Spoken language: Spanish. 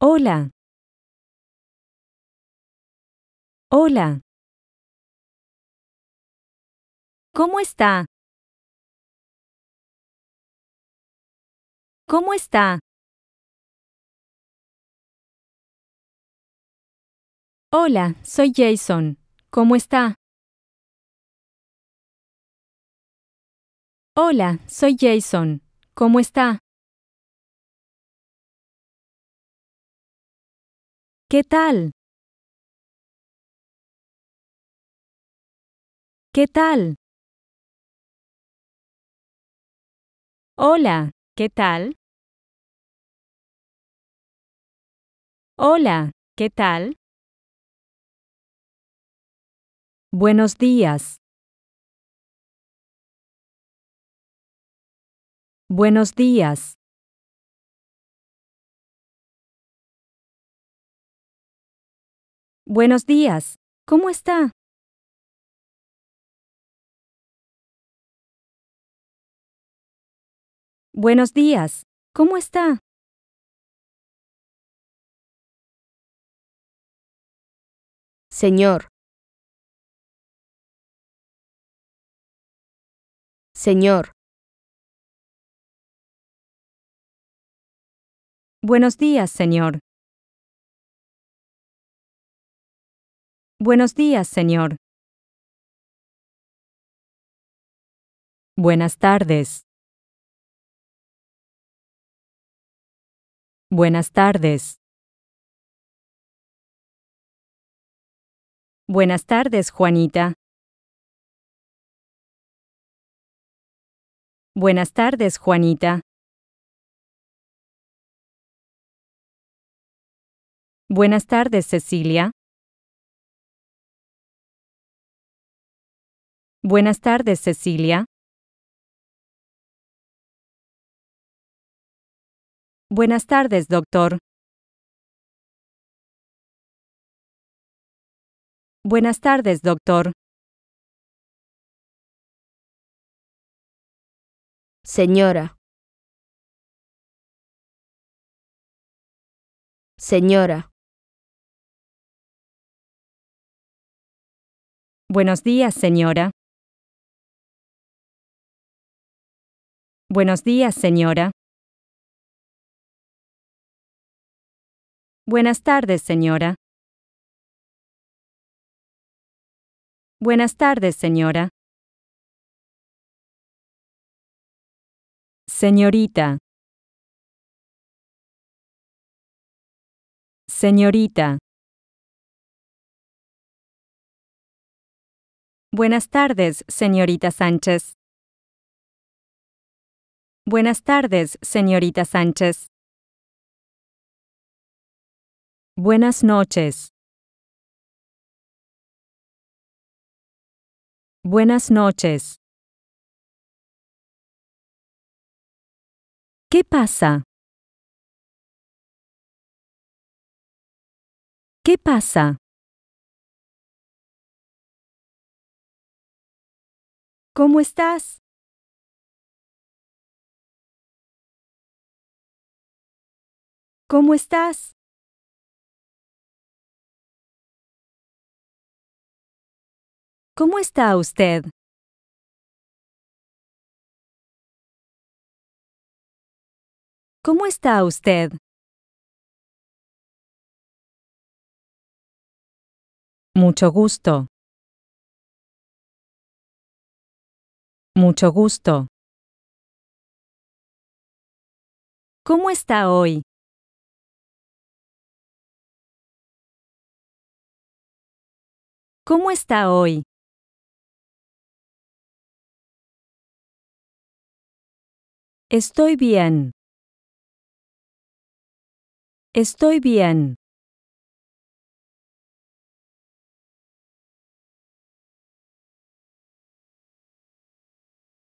Hola. Hola. ¿Cómo está? ¿Cómo está? Hola, soy Jason. ¿Cómo está? Hola, soy Jason. ¿Cómo está? ¿Qué tal? ¿Qué tal? Hola, ¿qué tal? Hola, ¿qué tal? Buenos días. Buenos días. Buenos días, ¿cómo está? Buenos días, ¿cómo está? Señor. Señor. Buenos días, señor. Buenos días, señor. Buenas tardes. Buenas tardes. Buenas tardes, Juanita. Buenas tardes, Juanita. Buenas tardes, Cecilia. Buenas tardes, Cecilia. Buenas tardes, doctor. Buenas tardes, doctor. Señora. Señora. Buenos días, señora. Buenos días, señora. Buenas tardes, señora. Buenas tardes, señora. Señorita. Señorita. Buenas tardes, señorita Sánchez. Buenas tardes, señorita Sánchez. Buenas noches. Buenas noches. ¿Qué pasa? ¿Qué pasa? ¿Cómo estás? ¿Cómo estás? ¿Cómo está usted? ¿Cómo está usted? Mucho gusto. Mucho gusto. ¿Cómo está hoy? ¿Cómo está hoy? Estoy bien. Estoy bien.